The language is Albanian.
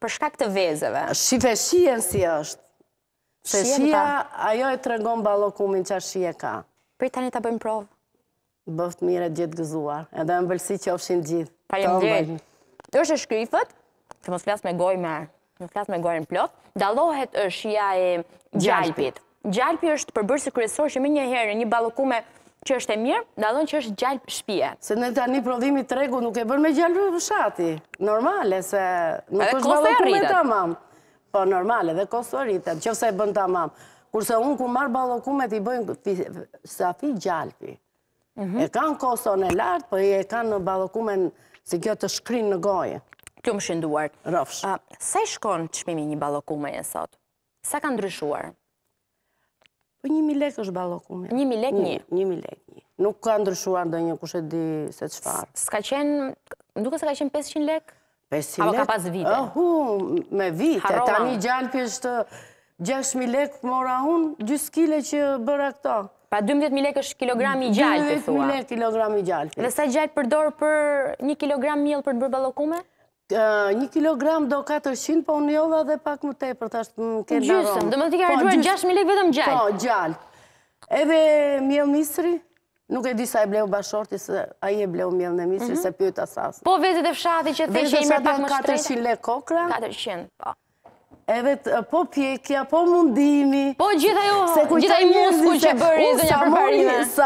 për shkak të vezeve. Shqive shien si është. Se shia, ajo e të regon balokumin që a shia ka. Për tani të bëjmë provë? Bëftë mire gjithë gëzuar. Edhe më bëllësi që ofshin gjithë. Parim gjithë. Të është e shkryfët, që mos flasë me gojë me, që mos flasë me gojën në plotë, dalohet është shia e gjalpit. Gjalpi është përbërë si kryesor që me një herë në një balokume që është e mirë, dalon që është gjallë shpije. Se në tani prodhimi tregu nuk e bërë me gjallë shati. Normale, se nuk është balokume të mamë. Po, normale, dhe kosto arritet, që fse e bënë të mamë. Kurse unë ku marë balokume të i bëjnë sa fi gjallë. Mhm. E kanë kosto në lartë, po e kanë në balokume si kjo të shkrinë në gojë. Kjo më shënduar. Rofsh. i shkonë qmimi një balokume e sotë? Sa ka ndryshuarë? Po një mi lek është balokume. me. Një mi lek një? Një lek një. Nuk ka ndryshuar dhe një kushe di se të shfarë. Ska qenë, nuk e se ka qenë 500 lek? 500 lek? Ava ka pas vite. Ahu, me vite. Ta një gjalpi është 6.000 lek mora unë, 2 kile që bëra këta. Pa 12.000 lek është kilogrami i gjalpi, thua. 12.000 lek kilogrami i gjalpi. Dhe sa gjalpi përdor për një kilogram mjell për të bërë balokume? Një kilogram do 400, po unë jova dhe pak më tepër, të ashtë më kënë aromë. Gjysëm, dhe më të kërë gjurën 6.000 lek vetëm gjallë. Po, gjallë. Edhe mjëllë misri, nuk e di sa e bleu bashorti, se a i e bleu mjëllë në misri, mhm. se pjët asas. Po, vetët e fshati që të shimë pak më shtrejtë? Vetët e 400 lek kokra. 400, po. Edhe po pjekja, po mundimi. Po, gjitha ju, gjitha i muskull që bërë, i zënja për parime.